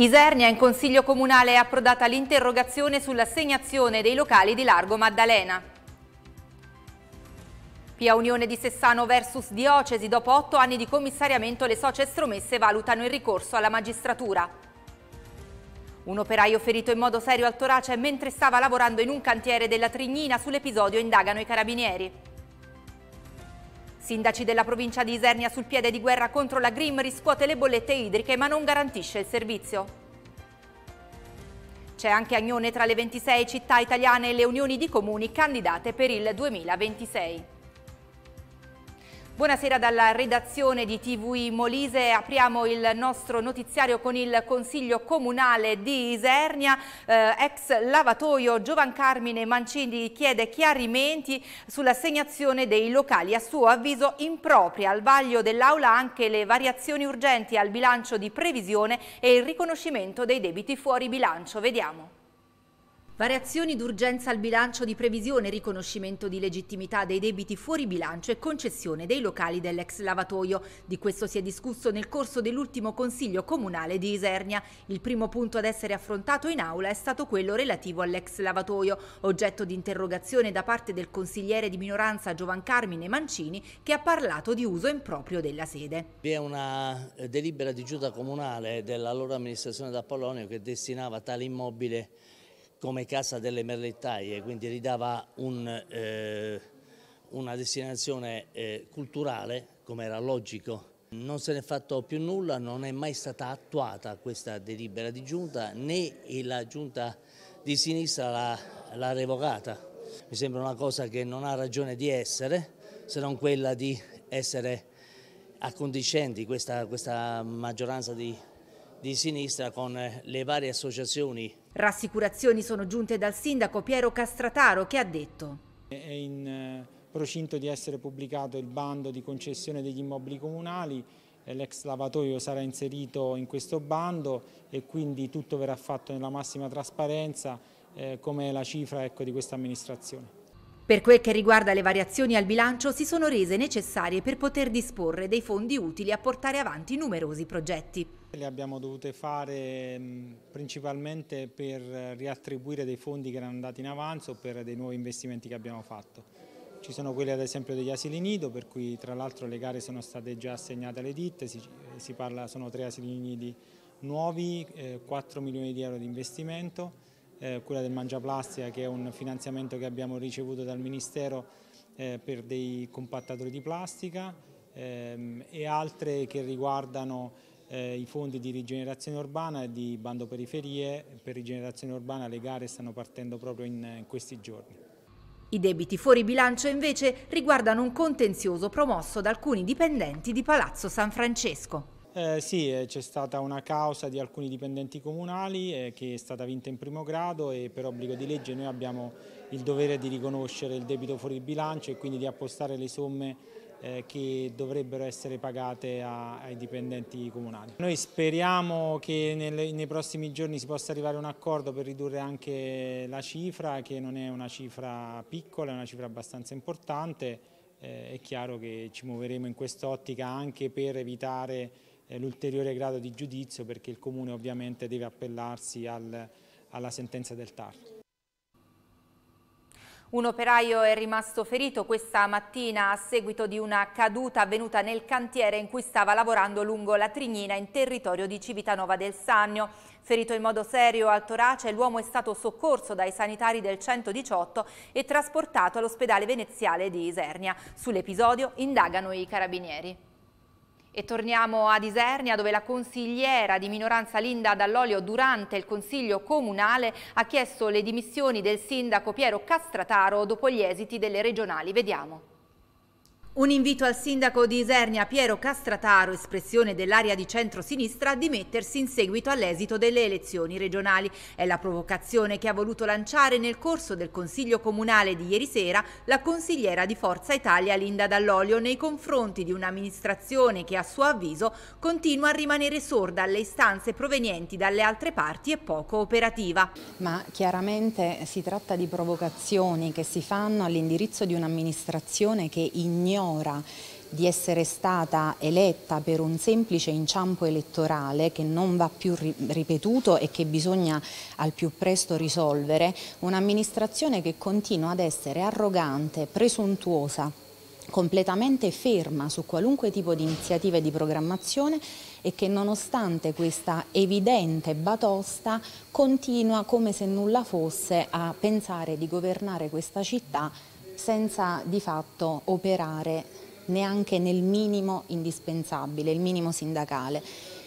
Isernia in Consiglio Comunale è approdata l'interrogazione sull'assegnazione dei locali di Largo Maddalena. Pia Unione di Sessano versus Diocesi, dopo otto anni di commissariamento le socie stromesse valutano il ricorso alla magistratura. Un operaio ferito in modo serio al torace mentre stava lavorando in un cantiere della Trignina sull'episodio indagano i carabinieri. Sindaci della provincia di Isernia sul piede di guerra contro la Grim riscuote le bollette idriche ma non garantisce il servizio. C'è anche Agnone tra le 26 città italiane e le unioni di comuni candidate per il 2026. Buonasera dalla redazione di TV Molise, apriamo il nostro notiziario con il Consiglio Comunale di Isernia, eh, ex lavatoio Giovan Carmine Mancini chiede chiarimenti sull'assegnazione dei locali, a suo avviso impropria, al vaglio dell'Aula anche le variazioni urgenti al bilancio di previsione e il riconoscimento dei debiti fuori bilancio. Vediamo. Variazioni d'urgenza al bilancio di previsione, riconoscimento di legittimità dei debiti fuori bilancio e concessione dei locali dell'ex lavatoio. Di questo si è discusso nel corso dell'ultimo Consiglio Comunale di Isernia. Il primo punto ad essere affrontato in aula è stato quello relativo all'ex lavatoio, oggetto di interrogazione da parte del consigliere di minoranza Giovan Carmine Mancini che ha parlato di uso improprio della sede. Vi è una eh, delibera di giuda comunale della loro amministrazione da Polonio che destinava tale immobile come casa delle merlettaie, quindi ridava un, eh, una destinazione eh, culturale, come era logico. Non se ne è fatto più nulla, non è mai stata attuata questa delibera di giunta, né la giunta di sinistra l'ha revocata. Mi sembra una cosa che non ha ragione di essere, se non quella di essere accondiscendi questa, questa maggioranza di di sinistra con eh, le varie associazioni. Rassicurazioni sono giunte dal sindaco Piero Castrataro che ha detto. È in eh, procinto di essere pubblicato il bando di concessione degli immobili comunali eh, l'ex lavatoio sarà inserito in questo bando e quindi tutto verrà fatto nella massima trasparenza eh, come la cifra ecco, di questa amministrazione. Per quel che riguarda le variazioni al bilancio si sono rese necessarie per poter disporre dei fondi utili a portare avanti numerosi progetti. Le abbiamo dovute fare principalmente per riattribuire dei fondi che erano andati in avanzo per dei nuovi investimenti che abbiamo fatto. Ci sono quelli ad esempio degli asili nido per cui tra l'altro le gare sono state già assegnate alle ditte, si, si parla, sono tre asili nidi nuovi, eh, 4 milioni di euro di investimento, eh, quella del Mangiaplastica che è un finanziamento che abbiamo ricevuto dal Ministero eh, per dei compattatori di plastica ehm, e altre che riguardano eh, i fondi di rigenerazione urbana e di bando periferie per rigenerazione urbana le gare stanno partendo proprio in, in questi giorni. I debiti fuori bilancio invece riguardano un contenzioso promosso da alcuni dipendenti di Palazzo San Francesco. Eh, sì, eh, c'è stata una causa di alcuni dipendenti comunali eh, che è stata vinta in primo grado e per obbligo di legge noi abbiamo il dovere di riconoscere il debito fuori bilancio e quindi di appostare le somme eh, che dovrebbero essere pagate ai dipendenti comunali. Noi speriamo che nei prossimi giorni si possa arrivare a un accordo per ridurre anche la cifra, che non è una cifra piccola, è una cifra abbastanza importante. Eh, è chiaro che ci muoveremo in quest'ottica anche per evitare eh, l'ulteriore grado di giudizio perché il Comune ovviamente deve appellarsi al, alla sentenza del TAR. Un operaio è rimasto ferito questa mattina a seguito di una caduta avvenuta nel cantiere in cui stava lavorando lungo la Trignina in territorio di Civitanova del Sannio. Ferito in modo serio al torace, l'uomo è stato soccorso dai sanitari del 118 e trasportato all'ospedale veneziale di Isernia. Sull'episodio indagano i carabinieri. E torniamo ad Isernia dove la consigliera di minoranza Linda Dall'Olio durante il consiglio comunale ha chiesto le dimissioni del sindaco Piero Castrataro dopo gli esiti delle regionali. Vediamo. Un invito al sindaco di Isernia Piero Castrataro, espressione dell'area di centro-sinistra, a dimettersi in seguito all'esito delle elezioni regionali. È la provocazione che ha voluto lanciare nel corso del Consiglio Comunale di ieri sera la consigliera di Forza Italia Linda Dall'Olio nei confronti di un'amministrazione che a suo avviso continua a rimanere sorda alle istanze provenienti dalle altre parti e poco operativa. Ma chiaramente si tratta di provocazioni che si fanno all'indirizzo di un'amministrazione che ignora signora di essere stata eletta per un semplice inciampo elettorale che non va più ripetuto e che bisogna al più presto risolvere, un'amministrazione che continua ad essere arrogante, presuntuosa, completamente ferma su qualunque tipo di iniziativa e di programmazione e che nonostante questa evidente batosta continua come se nulla fosse a pensare di governare questa città senza di fatto operare neanche nel minimo indispensabile, il minimo sindacale.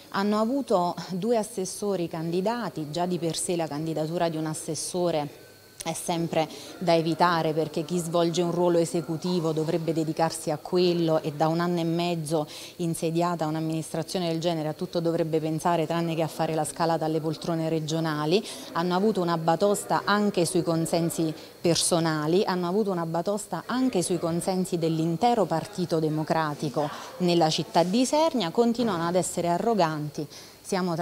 Hanno avuto due assessori candidati, già di per sé la candidatura di un assessore è sempre da evitare perché chi svolge un ruolo esecutivo dovrebbe dedicarsi a quello e da un anno e mezzo insediata un'amministrazione del genere a tutto dovrebbe pensare tranne che a fare la scalata alle poltrone regionali, hanno avuto una batosta anche sui consensi personali, hanno avuto una batosta anche sui consensi dell'intero Partito Democratico nella città di Sernia, continuano ad essere arroganti siamo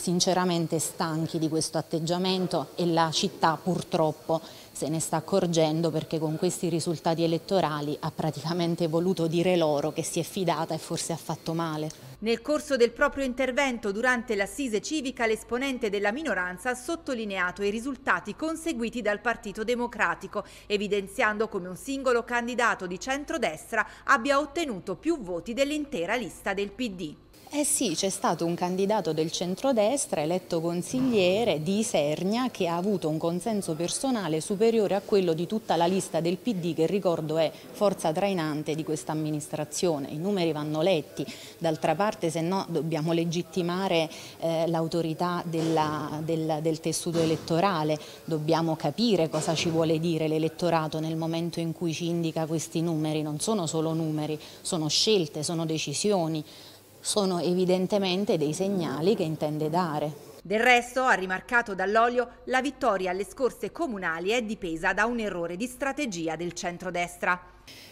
sinceramente stanchi di questo atteggiamento e la città purtroppo se ne sta accorgendo perché con questi risultati elettorali ha praticamente voluto dire loro che si è fidata e forse ha fatto male. Nel corso del proprio intervento durante l'assise civica l'esponente della minoranza ha sottolineato i risultati conseguiti dal Partito Democratico, evidenziando come un singolo candidato di centrodestra abbia ottenuto più voti dell'intera lista del PD. Eh sì, c'è stato un candidato del centrodestra eletto consigliere di Isernia che ha avuto un consenso personale superiore a quello di tutta la lista del PD che ricordo è forza trainante di questa amministrazione. I numeri vanno letti, d'altra parte se no dobbiamo legittimare eh, l'autorità del, del tessuto elettorale, dobbiamo capire cosa ci vuole dire l'elettorato nel momento in cui ci indica questi numeri, non sono solo numeri, sono scelte, sono decisioni sono evidentemente dei segnali che intende dare. Del resto, ha rimarcato Dall'Olio, la vittoria alle scorse comunali è dipesa da un errore di strategia del centrodestra.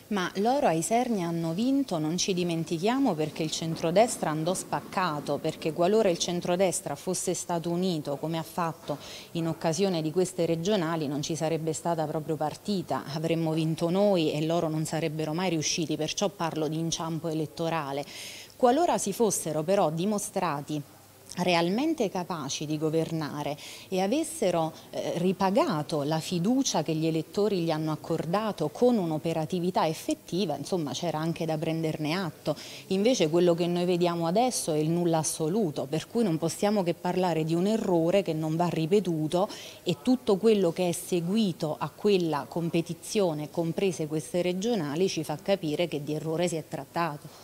Ma loro ai Serni hanno vinto, non ci dimentichiamo, perché il centrodestra andò spaccato, perché qualora il centrodestra fosse stato unito, come ha fatto in occasione di queste regionali, non ci sarebbe stata proprio partita, avremmo vinto noi e loro non sarebbero mai riusciti, perciò parlo di inciampo elettorale. Qualora si fossero però dimostrati realmente capaci di governare e avessero eh, ripagato la fiducia che gli elettori gli hanno accordato con un'operatività effettiva, insomma c'era anche da prenderne atto. Invece quello che noi vediamo adesso è il nulla assoluto, per cui non possiamo che parlare di un errore che non va ripetuto e tutto quello che è seguito a quella competizione, comprese queste regionali, ci fa capire che di errore si è trattato.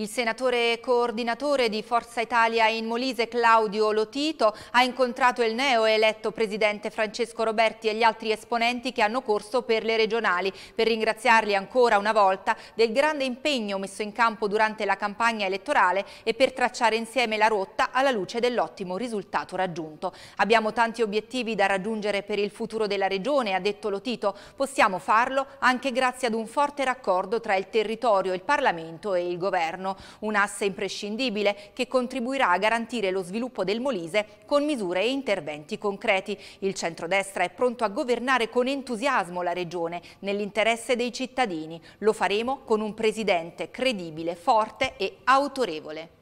Il senatore coordinatore di Forza Italia in Molise Claudio Lotito ha incontrato il neo eletto presidente Francesco Roberti e gli altri esponenti che hanno corso per le regionali per ringraziarli ancora una volta del grande impegno messo in campo durante la campagna elettorale e per tracciare insieme la rotta alla luce dell'ottimo risultato raggiunto. Abbiamo tanti obiettivi da raggiungere per il futuro della regione, ha detto Lotito, possiamo farlo anche grazie ad un forte raccordo tra il territorio, il Parlamento e il governo sono un asse imprescindibile che contribuirà a garantire lo sviluppo del Molise con misure e interventi concreti. Il centrodestra è pronto a governare con entusiasmo la regione nell'interesse dei cittadini. Lo faremo con un presidente credibile, forte e autorevole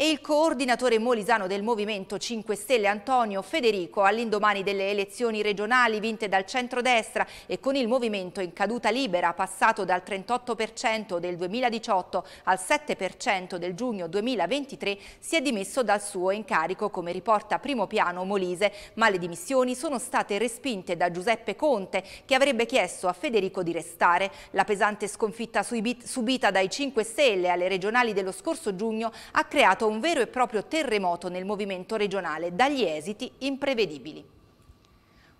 e il coordinatore molisano del Movimento 5 Stelle Antonio Federico all'indomani delle elezioni regionali vinte dal centrodestra e con il movimento in caduta libera passato dal 38% del 2018 al 7% del giugno 2023 si è dimesso dal suo incarico come riporta primo piano Molise ma le dimissioni sono state respinte da Giuseppe Conte che avrebbe chiesto a Federico di restare. La pesante sconfitta subita dai 5 Stelle alle regionali dello scorso giugno ha creato un vero e proprio terremoto nel movimento regionale, dagli esiti imprevedibili.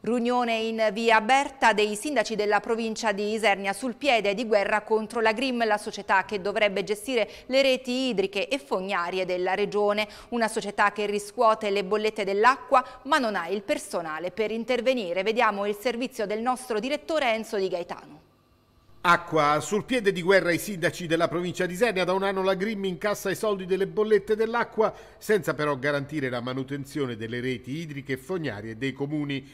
Riunione in via Berta dei sindaci della provincia di Isernia sul piede di guerra contro la Grim, la società che dovrebbe gestire le reti idriche e fognarie della regione, una società che riscuote le bollette dell'acqua ma non ha il personale per intervenire. Vediamo il servizio del nostro direttore Enzo Di Gaetano. Acqua. Sul piede di guerra i sindaci della provincia di Senia da un anno la Grimm incassa i soldi delle bollette dell'acqua senza però garantire la manutenzione delle reti idriche e fognarie dei comuni.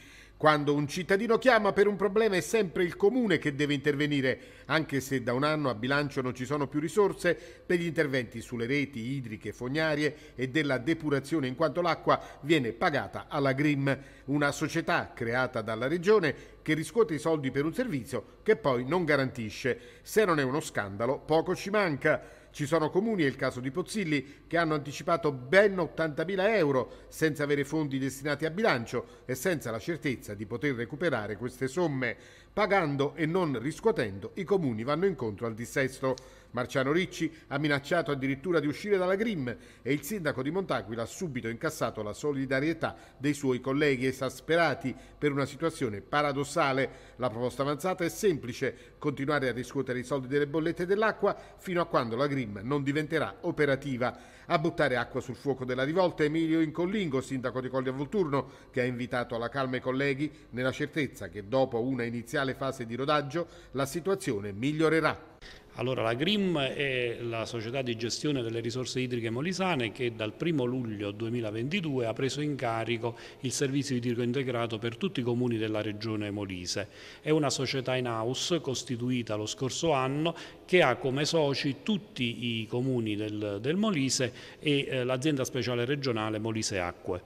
Quando un cittadino chiama per un problema è sempre il comune che deve intervenire, anche se da un anno a bilancio non ci sono più risorse per gli interventi sulle reti idriche, fognarie e della depurazione, in quanto l'acqua viene pagata alla Grim, una società creata dalla regione che riscuote i soldi per un servizio che poi non garantisce. Se non è uno scandalo, poco ci manca. Ci sono comuni, è il caso di Pozzilli, che hanno anticipato ben 80.000 euro senza avere fondi destinati a bilancio e senza la certezza di poter recuperare queste somme. Pagando e non riscuotendo, i comuni vanno incontro al dissesto. Marciano Ricci ha minacciato addirittura di uscire dalla Grim e il sindaco di Montaquila ha subito incassato la solidarietà dei suoi colleghi esasperati per una situazione paradossale. La proposta avanzata è semplice, continuare a riscuotere i soldi delle bollette dell'acqua fino a quando la Grim non diventerà operativa. A buttare acqua sul fuoco della rivolta Emilio Incollingo, sindaco di Colli a Volturno, che ha invitato alla calma i colleghi nella certezza che dopo una iniziale fase di rodaggio la situazione migliorerà. Allora la GRIM è la società di gestione delle risorse idriche molisane che dal 1 luglio 2022 ha preso in carico il servizio idrico integrato per tutti i comuni della regione Molise. È una società in house costituita lo scorso anno che ha come soci tutti i comuni del, del Molise e eh, l'azienda speciale regionale Molise Acque.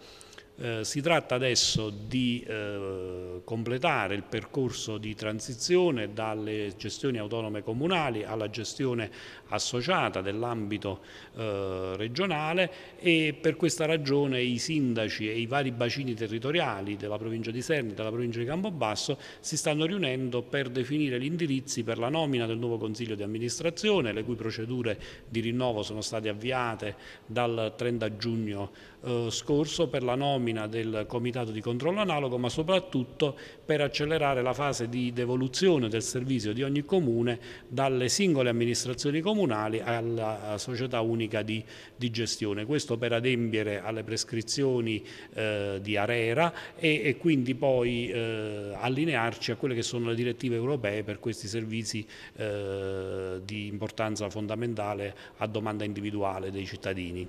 Eh, si tratta adesso di eh, completare il percorso di transizione dalle gestioni autonome comunali alla gestione associata dell'ambito eh, regionale e per questa ragione i sindaci e i vari bacini territoriali della provincia di Serni, della provincia di Campobasso si stanno riunendo per definire gli indirizzi per la nomina del nuovo consiglio di amministrazione, le cui procedure di rinnovo sono state avviate dal 30 giugno eh, scorso per la nomina del comitato di controllo analogo, ma soprattutto per accelerare la fase di devoluzione del servizio di ogni comune dalle singole amministrazioni comunali comunali alla società unica di, di gestione. Questo per adempiere alle prescrizioni eh, di Arera e, e quindi poi eh, allinearci a quelle che sono le direttive europee per questi servizi eh, di importanza fondamentale a domanda individuale dei cittadini.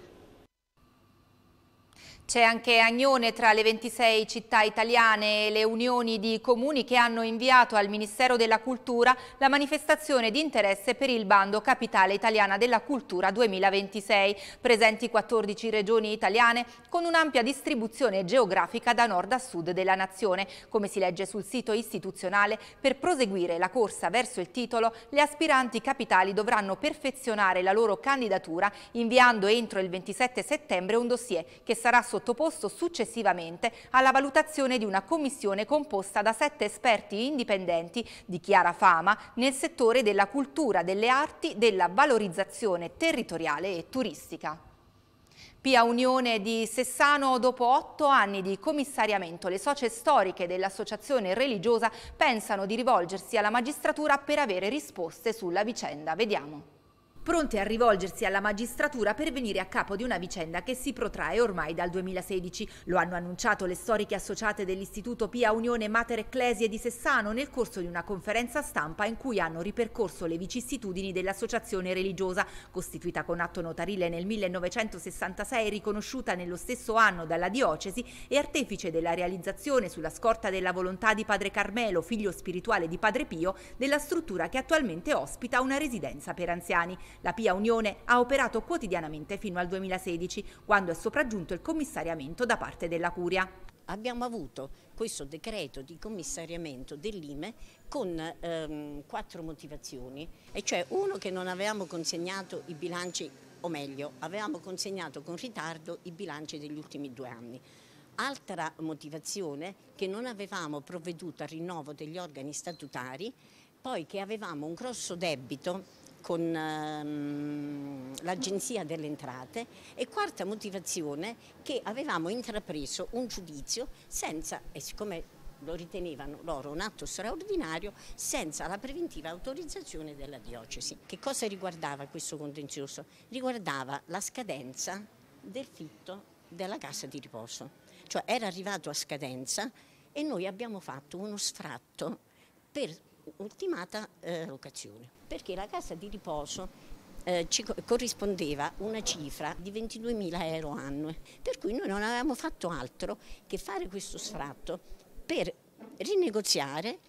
C'è anche Agnone tra le 26 città italiane e le unioni di comuni che hanno inviato al Ministero della Cultura la manifestazione di interesse per il bando Capitale Italiana della Cultura 2026, presenti 14 regioni italiane con un'ampia distribuzione geografica da nord a sud della nazione. Come si legge sul sito istituzionale, per proseguire la corsa verso il titolo, le aspiranti capitali dovranno perfezionare la loro candidatura inviando entro il 27 settembre un dossier che sarà sostenuto sottoposto successivamente alla valutazione di una commissione composta da sette esperti indipendenti di chiara fama nel settore della cultura, delle arti, della valorizzazione territoriale e turistica. Pia Unione di Sessano, dopo otto anni di commissariamento, le socie storiche dell'associazione religiosa pensano di rivolgersi alla magistratura per avere risposte sulla vicenda. Vediamo pronte a rivolgersi alla magistratura per venire a capo di una vicenda che si protrae ormai dal 2016. Lo hanno annunciato le storiche associate dell'Istituto Pia Unione Mater Ecclesie di Sessano nel corso di una conferenza stampa in cui hanno ripercorso le vicissitudini dell'associazione religiosa, costituita con atto notarile nel 1966, riconosciuta nello stesso anno dalla diocesi e artefice della realizzazione sulla scorta della volontà di padre Carmelo, figlio spirituale di padre Pio, della struttura che attualmente ospita una residenza per anziani. La Pia Unione ha operato quotidianamente fino al 2016, quando è sopraggiunto il commissariamento da parte della Curia abbiamo avuto questo decreto di commissariamento dell'IME con ehm, quattro motivazioni, e cioè uno che non avevamo consegnato i bilanci, o meglio, avevamo consegnato con ritardo i bilanci degli ultimi due anni. Altra motivazione che non avevamo provveduto al rinnovo degli organi statutari, poi che avevamo un grosso debito con ehm, l'Agenzia delle Entrate e quarta motivazione che avevamo intrapreso un giudizio senza, e siccome lo ritenevano loro un atto straordinario senza la preventiva autorizzazione della diocesi. Che cosa riguardava questo contenzioso? Riguardava la scadenza del fitto della casa di riposo, cioè era arrivato a scadenza e noi abbiamo fatto uno sfratto per ultimata eh, locazione, perché la casa di riposo eh, ci corrispondeva una cifra di 22.000 euro annue, per cui noi non avevamo fatto altro che fare questo sfratto per rinegoziare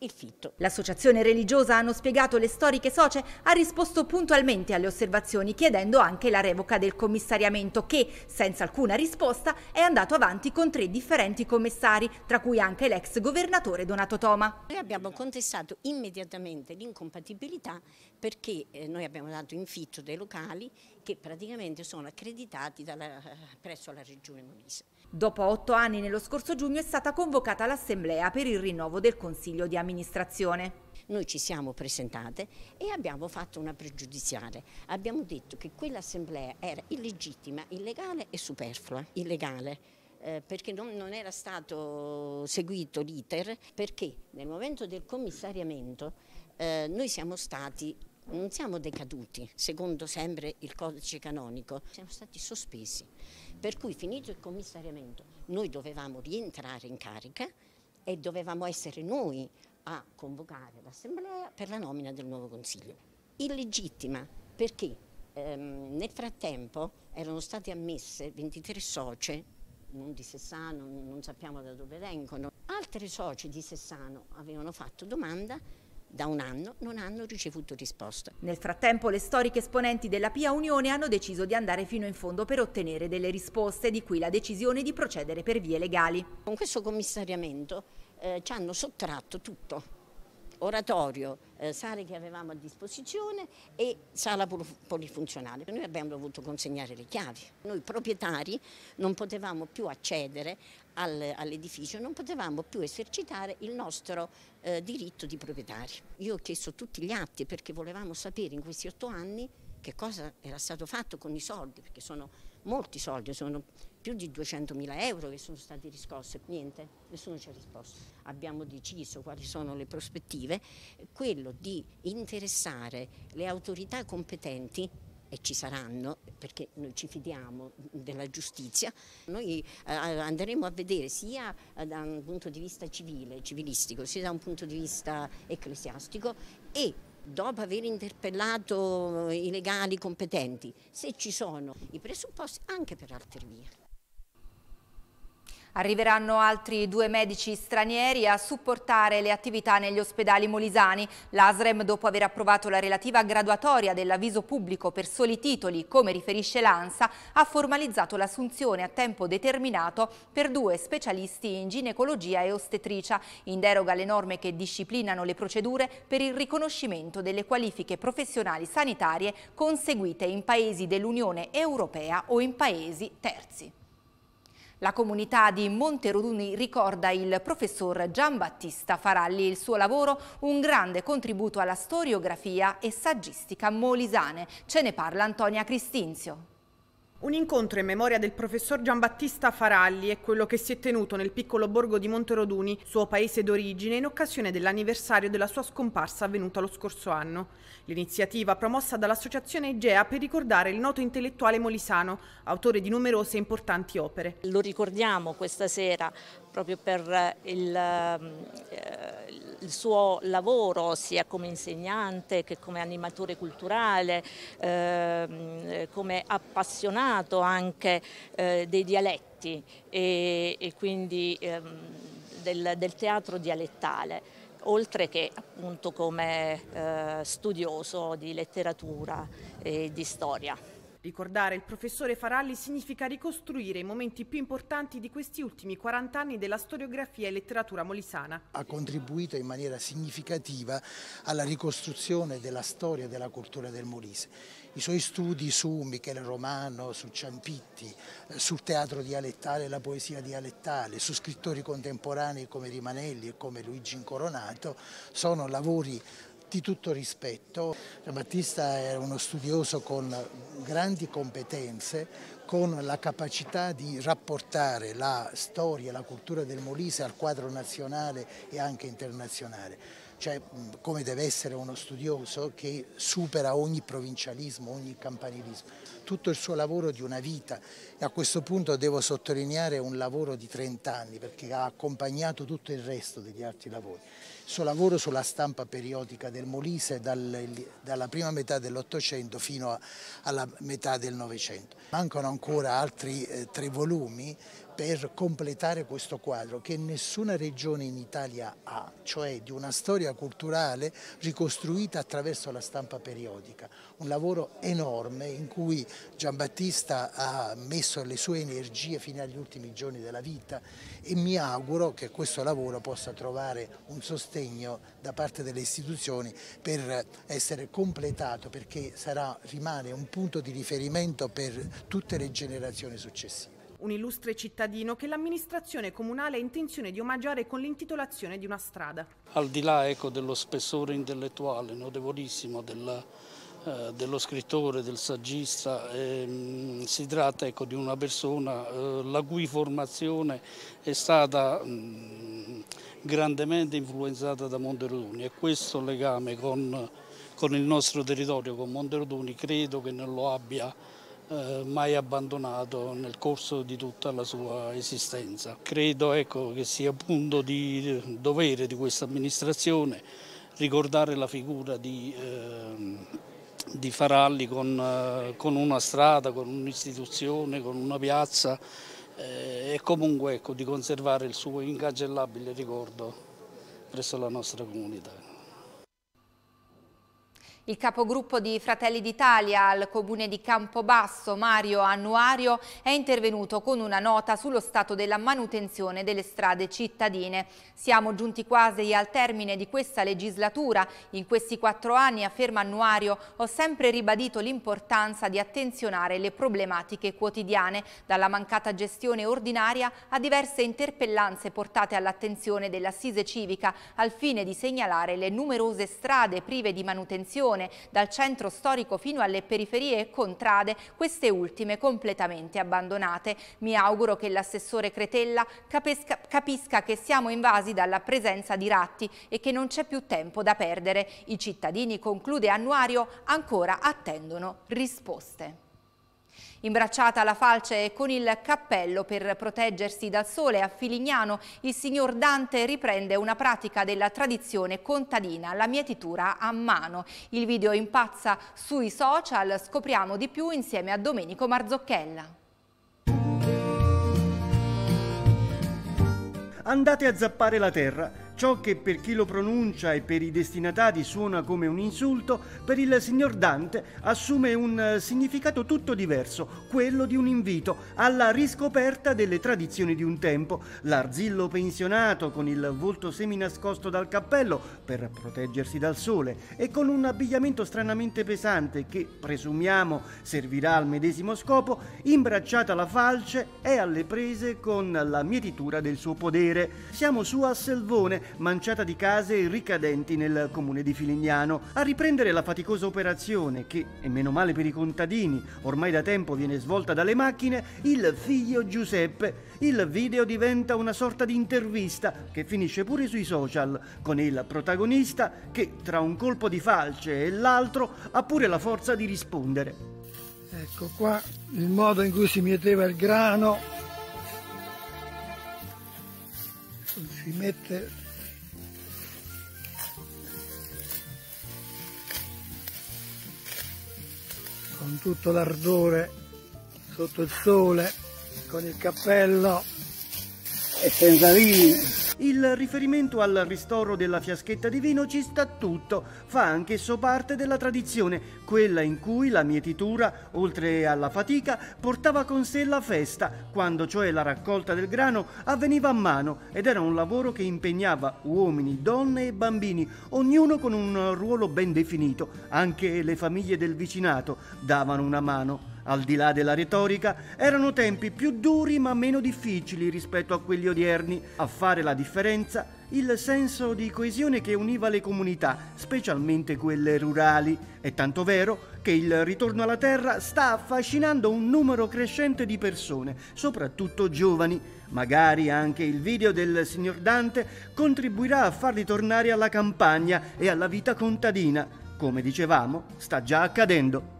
il fitto. L'associazione religiosa, hanno spiegato le storiche socie, ha risposto puntualmente alle osservazioni chiedendo anche la revoca del commissariamento che, senza alcuna risposta, è andato avanti con tre differenti commissari, tra cui anche l'ex governatore Donato Toma. Noi abbiamo contestato immediatamente l'incompatibilità perché eh, noi abbiamo dato in fitto dei locali che praticamente sono accreditati dalla, presso la Regione Molise. Dopo otto anni, nello scorso giugno è stata convocata l'Assemblea per il rinnovo del Consiglio di amministrazione. Noi ci siamo presentate e abbiamo fatto una pregiudiziale. Abbiamo detto che quell'Assemblea era illegittima, illegale e superflua. Illegale eh, perché non, non, era stato seguito l'iter, perché nel momento del commissariamento eh, noi siamo stati non siamo decaduti, secondo sempre il codice canonico, siamo stati sospesi. Per cui finito il commissariamento noi dovevamo rientrare in carica e dovevamo essere noi a convocare l'assemblea per la nomina del nuovo consiglio. Illegittima perché ehm, nel frattempo erano state ammesse 23 soci, non di Sessano, non sappiamo da dove vengono, altri soci di Sessano avevano fatto domanda da un anno non hanno ricevuto risposta. Nel frattempo le storiche esponenti della Pia Unione hanno deciso di andare fino in fondo per ottenere delle risposte, di cui la decisione di procedere per vie legali. Con questo commissariamento eh, ci hanno sottratto tutto, oratorio, eh, sale che avevamo a disposizione e sala polifunzionale. Noi abbiamo dovuto consegnare le chiavi. Noi proprietari non potevamo più accedere al, all'edificio, non potevamo più esercitare il nostro eh, diritto di proprietari. Io ho chiesto tutti gli atti perché volevamo sapere in questi otto anni che cosa era stato fatto con i soldi, perché sono molti soldi, sono più di 200.000 euro che sono stati riscossi, niente, nessuno ci ha risposto. Abbiamo deciso quali sono le prospettive, quello di interessare le autorità competenti e ci saranno perché noi ci fidiamo della giustizia, noi eh, andremo a vedere sia da un punto di vista civile, civilistico, sia da un punto di vista ecclesiastico e dopo aver interpellato i legali competenti se ci sono i presupposti anche per altre vie. Arriveranno altri due medici stranieri a supportare le attività negli ospedali molisani. L'ASREM, dopo aver approvato la relativa graduatoria dell'avviso pubblico per soli titoli, come riferisce l'ANSA, ha formalizzato l'assunzione a tempo determinato per due specialisti in ginecologia e ostetricia, in deroga alle norme che disciplinano le procedure per il riconoscimento delle qualifiche professionali sanitarie conseguite in paesi dell'Unione Europea o in paesi terzi. La comunità di Monteruduni ricorda il professor Giambattista Faralli il suo lavoro un grande contributo alla storiografia e saggistica molisane. Ce ne parla Antonia Cristinzio. Un incontro in memoria del professor Giambattista Faralli è quello che si è tenuto nel piccolo borgo di Monteroduni, suo paese d'origine, in occasione dell'anniversario della sua scomparsa avvenuta lo scorso anno. L'iniziativa promossa dall'associazione Igea per ricordare il noto intellettuale molisano, autore di numerose e importanti opere. Lo ricordiamo questa sera proprio per eh, il, ehm, eh, il suo lavoro sia come insegnante che come animatore culturale, ehm, eh, come appassionato anche eh, dei dialetti e, e quindi ehm, del, del teatro dialettale oltre che appunto come eh, studioso di letteratura e di storia. Ricordare il professore Faralli significa ricostruire i momenti più importanti di questi ultimi 40 anni della storiografia e letteratura molisana. Ha contribuito in maniera significativa alla ricostruzione della storia e della cultura del Molise. I suoi studi su Michele Romano, su Ciampitti, eh, sul teatro dialettale e la poesia dialettale, su scrittori contemporanei come Rimanelli e come Luigi Incoronato sono lavori di tutto rispetto. Battista era uno studioso con grandi competenze, con la capacità di rapportare la storia, e la cultura del Molise al quadro nazionale e anche internazionale. Cioè, come deve essere uno studioso che supera ogni provincialismo, ogni campanilismo, tutto il suo lavoro di una vita. E a questo punto devo sottolineare un lavoro di 30 anni perché ha accompagnato tutto il resto degli altri lavori suo lavoro sulla stampa periodica del Molise dal, dalla prima metà dell'Ottocento fino a, alla metà del Novecento. Mancano ancora altri eh, tre volumi per completare questo quadro che nessuna regione in Italia ha, cioè di una storia culturale ricostruita attraverso la stampa periodica. Un lavoro enorme in cui Giambattista ha messo le sue energie fino agli ultimi giorni della vita e mi auguro che questo lavoro possa trovare un sostegno da parte delle istituzioni per essere completato perché sarà, rimane un punto di riferimento per tutte le generazioni successive un illustre cittadino che l'amministrazione comunale ha intenzione di omaggiare con l'intitolazione di una strada. Al di là ecco, dello spessore intellettuale notevolissimo della, eh, dello scrittore, del saggista, ehm, si tratta ecco, di una persona eh, la cui formazione è stata mh, grandemente influenzata da Monteroduni e questo legame con, con il nostro territorio, con Monteroduni, credo che non lo abbia eh, mai abbandonato nel corso di tutta la sua esistenza. Credo ecco, che sia punto di dovere di questa amministrazione ricordare la figura di, eh, di Faralli con, eh, con una strada, con un'istituzione, con una piazza eh, e comunque ecco, di conservare il suo incagellabile ricordo presso la nostra comunità. Il capogruppo di Fratelli d'Italia al comune di Campobasso, Mario Annuario, è intervenuto con una nota sullo stato della manutenzione delle strade cittadine. Siamo giunti quasi al termine di questa legislatura. In questi quattro anni, afferma Annuario, ho sempre ribadito l'importanza di attenzionare le problematiche quotidiane, dalla mancata gestione ordinaria a diverse interpellanze portate all'attenzione dell'assise civica al fine di segnalare le numerose strade prive di manutenzione Leone, dal centro storico fino alle periferie e contrade, queste ultime completamente abbandonate. Mi auguro che l'assessore Cretella capisca, capisca che siamo invasi dalla presenza di ratti e che non c'è più tempo da perdere. I cittadini, conclude Annuario, ancora attendono risposte. Imbracciata alla falce e con il cappello per proteggersi dal sole a Filignano, il signor Dante riprende una pratica della tradizione contadina, la mietitura a mano. Il video impazza sui social, scopriamo di più insieme a Domenico Marzocchella. Andate a zappare la terra Ciò che per chi lo pronuncia e per i destinatari suona come un insulto, per il signor Dante assume un eh, significato tutto diverso, quello di un invito alla riscoperta delle tradizioni di un tempo. L'arzillo pensionato con il volto seminascosto dal cappello per proteggersi dal sole e con un abbigliamento stranamente pesante che, presumiamo, servirà al medesimo scopo, imbracciata la falce è alle prese con la mietitura del suo podere. Siamo su a Selvone manciata di case ricadenti nel comune di Filignano, a riprendere la faticosa operazione che, e meno male per i contadini, ormai da tempo viene svolta dalle macchine, il figlio Giuseppe. Il video diventa una sorta di intervista che finisce pure sui social, con il protagonista che, tra un colpo di falce e l'altro, ha pure la forza di rispondere. Ecco qua il modo in cui si metteva il grano si mette tutto l'ardore sotto il sole, con il cappello e senza linee. Il riferimento al ristoro della fiaschetta di vino ci sta tutto, fa anch'esso parte della tradizione, quella in cui la mietitura, oltre alla fatica, portava con sé la festa, quando cioè la raccolta del grano avveniva a mano ed era un lavoro che impegnava uomini, donne e bambini, ognuno con un ruolo ben definito. Anche le famiglie del vicinato davano una mano. Al di là della retorica, erano tempi più duri ma meno difficili rispetto a quelli odierni. A fare la differenza, il senso di coesione che univa le comunità, specialmente quelle rurali. È tanto vero che il ritorno alla terra sta affascinando un numero crescente di persone, soprattutto giovani. Magari anche il video del signor Dante contribuirà a farli tornare alla campagna e alla vita contadina. Come dicevamo, sta già accadendo.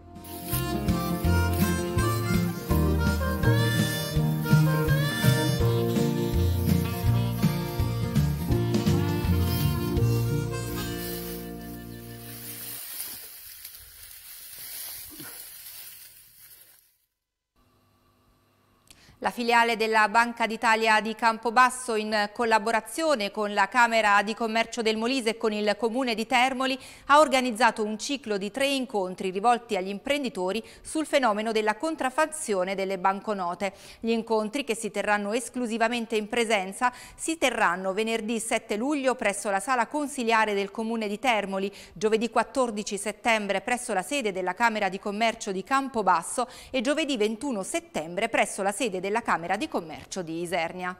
filiale della Banca d'Italia di Campobasso in collaborazione con la Camera di Commercio del Molise e con il Comune di Termoli ha organizzato un ciclo di tre incontri rivolti agli imprenditori sul fenomeno della contraffazione delle banconote. Gli incontri che si terranno esclusivamente in presenza si terranno venerdì 7 luglio presso la sala consiliare del Comune di Termoli, giovedì 14 settembre presso la sede della Camera di Commercio di Campobasso e giovedì 21 settembre presso la sede della Camera Camera di Commercio di Isernia.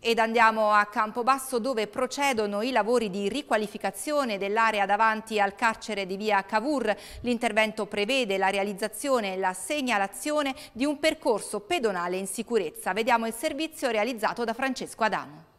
Ed andiamo a Campobasso dove procedono i lavori di riqualificazione dell'area davanti al carcere di via Cavour. L'intervento prevede la realizzazione e la segnalazione di un percorso pedonale in sicurezza. Vediamo il servizio realizzato da Francesco Adamo.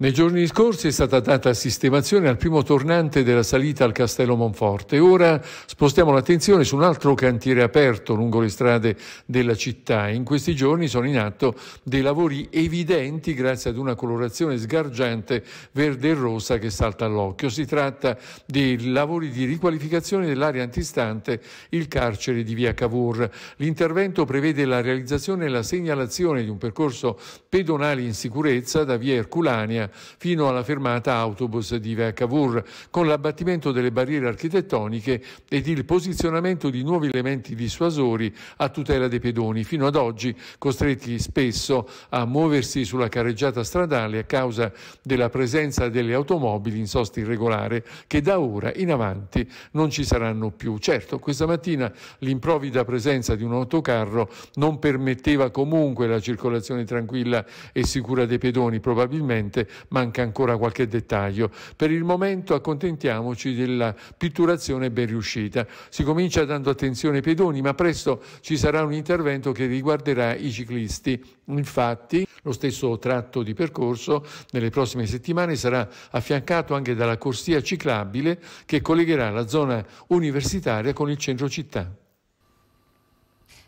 Nei giorni scorsi è stata data sistemazione al primo tornante della salita al Castello Monforte. Ora spostiamo l'attenzione su un altro cantiere aperto lungo le strade della città. In questi giorni sono in atto dei lavori evidenti grazie ad una colorazione sgargiante verde e rossa che salta all'occhio. Si tratta dei lavori di riqualificazione dell'area antistante il carcere di Via Cavour. L'intervento prevede la realizzazione e la segnalazione di un percorso pedonale in sicurezza da Via Erculania fino alla fermata autobus di Vacavur, con l'abbattimento delle barriere architettoniche ed il posizionamento di nuovi elementi dissuasori a tutela dei pedoni, fino ad oggi costretti spesso a muoversi sulla carreggiata stradale a causa della presenza delle automobili in sosta irregolare che da ora in avanti non ci saranno più. Certo, questa mattina l'improvvida presenza di un autocarro non permetteva comunque la circolazione tranquilla e sicura dei pedoni, probabilmente manca ancora qualche dettaglio. Per il momento accontentiamoci della pitturazione ben riuscita. Si comincia dando attenzione ai pedoni, ma presto ci sarà un intervento che riguarderà i ciclisti. Infatti, lo stesso tratto di percorso nelle prossime settimane sarà affiancato anche dalla corsia ciclabile che collegherà la zona universitaria con il centro città.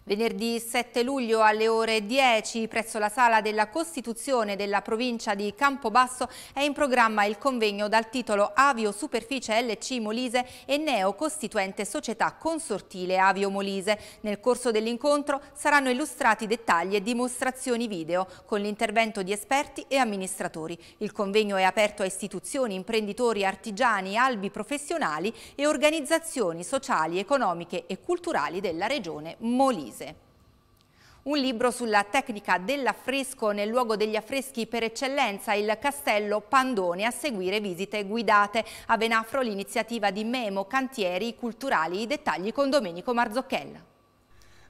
Venerdì 7 luglio alle ore 10 presso la Sala della Costituzione della provincia di Campobasso è in programma il convegno dal titolo Avio Superficie LC Molise e Neo Costituente Società Consortile Avio Molise. Nel corso dell'incontro saranno illustrati dettagli e dimostrazioni video con l'intervento di esperti e amministratori. Il convegno è aperto a istituzioni, imprenditori, artigiani, albi professionali e organizzazioni sociali, economiche e culturali della regione Molise. Molise. Un libro sulla tecnica dell'affresco nel luogo degli affreschi per eccellenza, il Castello Pandone, a seguire visite guidate. A Venafro l'iniziativa di Memo Cantieri Culturali, i dettagli con Domenico Marzocchella.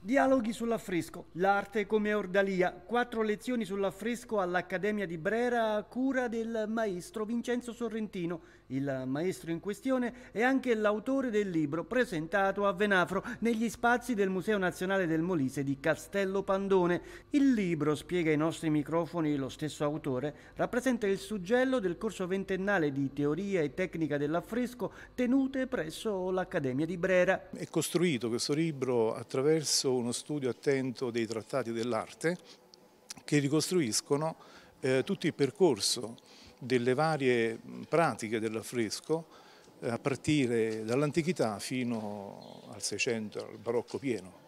Dialoghi sull'affresco, l'arte come ordalia, quattro lezioni sull'affresco all'Accademia di Brera a cura del maestro Vincenzo Sorrentino, il maestro in questione è anche l'autore del libro presentato a Venafro negli spazi del Museo Nazionale del Molise di Castello Pandone. Il libro, spiega ai nostri microfoni lo stesso autore, rappresenta il suggello del corso ventennale di teoria e tecnica dell'affresco tenute presso l'Accademia di Brera. È costruito questo libro attraverso uno studio attento dei trattati dell'arte che ricostruiscono eh, tutto il percorso delle varie pratiche dell'affresco eh, a partire dall'antichità fino al Seicento, al barocco pieno.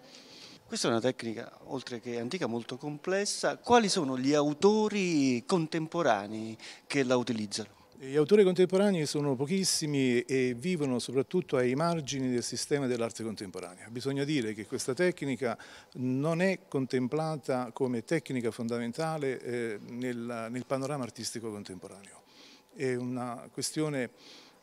Questa è una tecnica, oltre che antica, molto complessa. Quali sono gli autori contemporanei che la utilizzano? Gli autori contemporanei sono pochissimi e vivono soprattutto ai margini del sistema dell'arte contemporanea. Bisogna dire che questa tecnica non è contemplata come tecnica fondamentale eh, nel, panorama artistico contemporaneo. È una questione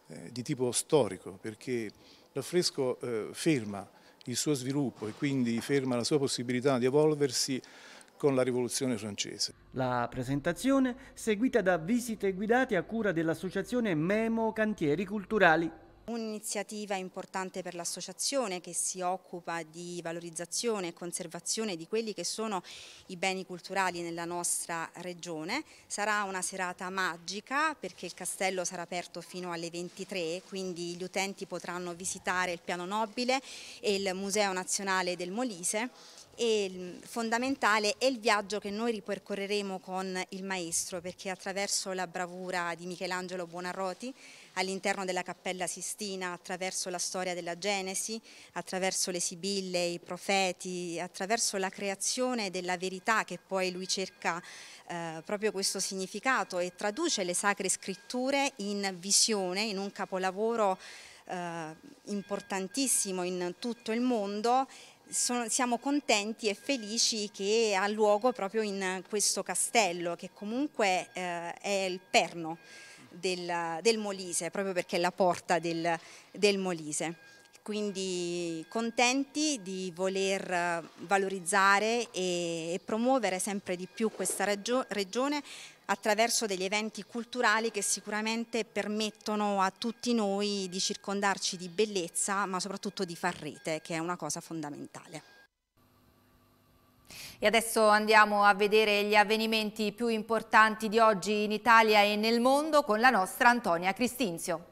eh, di tipo storico perché l'affresco eh, ferma il suo sviluppo e quindi ferma la sua possibilità di evolversi con la rivoluzione francese. La presentazione seguita da visite guidate a cura dell'associazione Memo Cantieri Culturali. Un'iniziativa importante per l'associazione che si occupa di valorizzazione e conservazione di quelli che sono i beni culturali nella nostra regione. Sarà una serata magica perché il castello sarà aperto fino alle 23, quindi gli utenti potranno visitare il piano nobile e il Museo Nazionale del Molise e fondamentale è il viaggio che noi ripercorreremo con il maestro perché attraverso la bravura di Michelangelo Buonarroti all'interno della Cappella Sistina, attraverso la storia della Genesi, attraverso le Sibille, i profeti, attraverso la creazione della verità che poi lui cerca eh, proprio questo significato e traduce le sacre scritture in visione, in un capolavoro eh, importantissimo in tutto il mondo sono, siamo contenti e felici che ha luogo proprio in questo castello, che comunque eh, è il perno del, del, Molise, proprio perché è la porta del, del Molise. Quindi contenti di voler valorizzare e, e promuovere sempre di più questa regione attraverso degli eventi culturali che sicuramente permettono a tutti noi di circondarci di bellezza ma soprattutto di far rete che è una cosa fondamentale. E adesso andiamo a vedere gli avvenimenti più importanti di oggi in Italia e nel mondo con la nostra Antonia Cristinzio.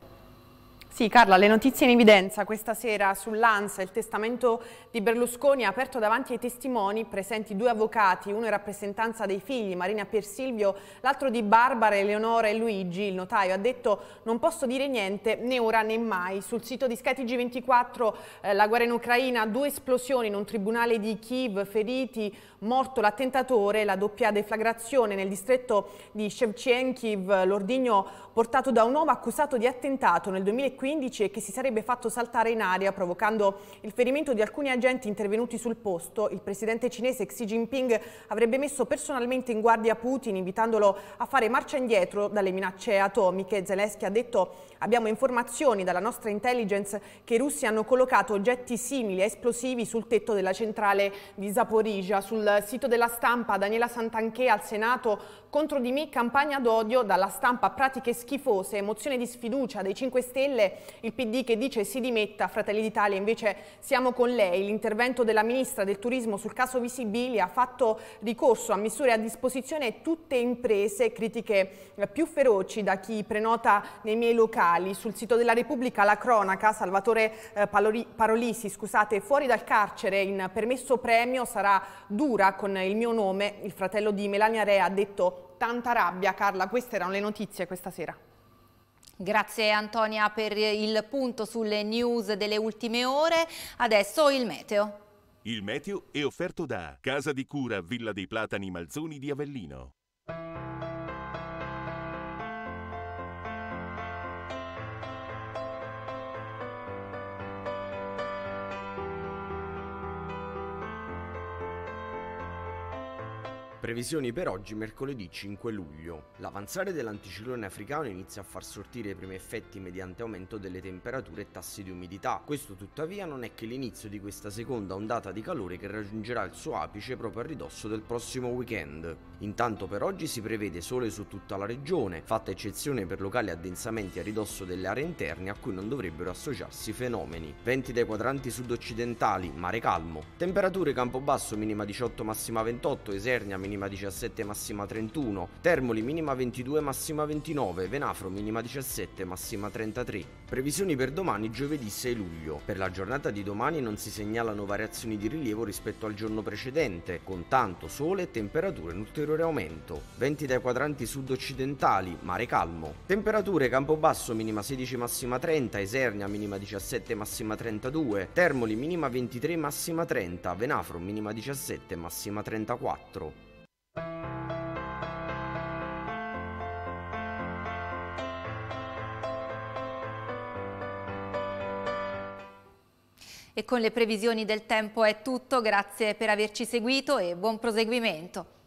Sì, Carla, le notizie in evidenza questa sera sull'ANSA, il testamento di Berlusconi ha aperto davanti ai testimoni presenti due avvocati, uno in rappresentanza dei figli, Marina Persilvio, l'altro di Barbara, Eleonora e Luigi. Il notaio ha detto non posso dire niente né ora né mai. Sul sito di skytg 24 eh, la guerra in Ucraina, due esplosioni in un tribunale di Kiev, feriti, morto l'attentatore, la doppia deflagrazione nel distretto di Shevchenkiv, l'ordigno portato da un uomo accusato di attentato nel 2015 2015 e che si sarebbe fatto saltare in aria provocando il ferimento di alcuni agenti intervenuti sul posto. Il presidente cinese Xi Jinping avrebbe messo personalmente in guardia Putin invitandolo a fare marcia indietro dalle minacce atomiche. Zelensky ha detto abbiamo informazioni dalla nostra intelligence che i russi hanno collocato oggetti simili a esplosivi sul tetto della centrale di Zaporizia. Sul sito della stampa Daniela Santanché al Senato contro di me campagna d'odio dalla stampa pratiche schifose, emozione di sfiducia dei 5 Stelle, il PD che dice si dimetta, Fratelli d'Italia invece siamo con lei, l'intervento della Ministra del Turismo sul caso Visibili ha fatto ricorso a misure a disposizione tutte imprese, critiche eh, più feroci da chi prenota nei miei locali, sul sito della Repubblica la cronaca, Salvatore eh, Parolisi, scusate, fuori dal carcere in permesso premio sarà dura con il mio nome, il fratello di Melania Re ha detto tanta rabbia. Carla, queste erano le notizie questa sera. Grazie Antonia per il punto sulle news delle ultime ore. Adesso il meteo. Il meteo è offerto da Casa di Cura Villa dei Platani Malzoni di Avellino. Previsioni per oggi mercoledì 5 luglio. L'avanzare dell'anticiclone africano inizia a far sortire i primi effetti mediante aumento delle temperature e tassi di umidità. Questo tuttavia non è che l'inizio di questa seconda ondata di calore che raggiungerà il suo apice proprio a ridosso del prossimo weekend. Intanto per oggi si prevede sole su tutta la regione, fatta eccezione per locali addensamenti a ridosso delle aree interne a cui non dovrebbero associarsi fenomeni. Venti dai quadranti sud-occidentali, mare calmo. Temperature Campobasso minima 18 massima 28, Esernia minima minima 17, massima 31, Termoli minima 22, massima 29, Venafro minima 17, massima 33. Previsioni per domani giovedì 6 luglio. Per la giornata di domani non si segnalano variazioni di rilievo rispetto al giorno precedente, con tanto sole e temperature in ulteriore aumento. Venti dai quadranti sud-occidentali, mare calmo. Temperature Campobasso minima 16, massima 30, Esernia minima 17, massima 32, Termoli minima 23, massima 30, Venafro minima 17, massima 34. E con le previsioni del tempo è tutto, grazie per averci seguito e buon proseguimento.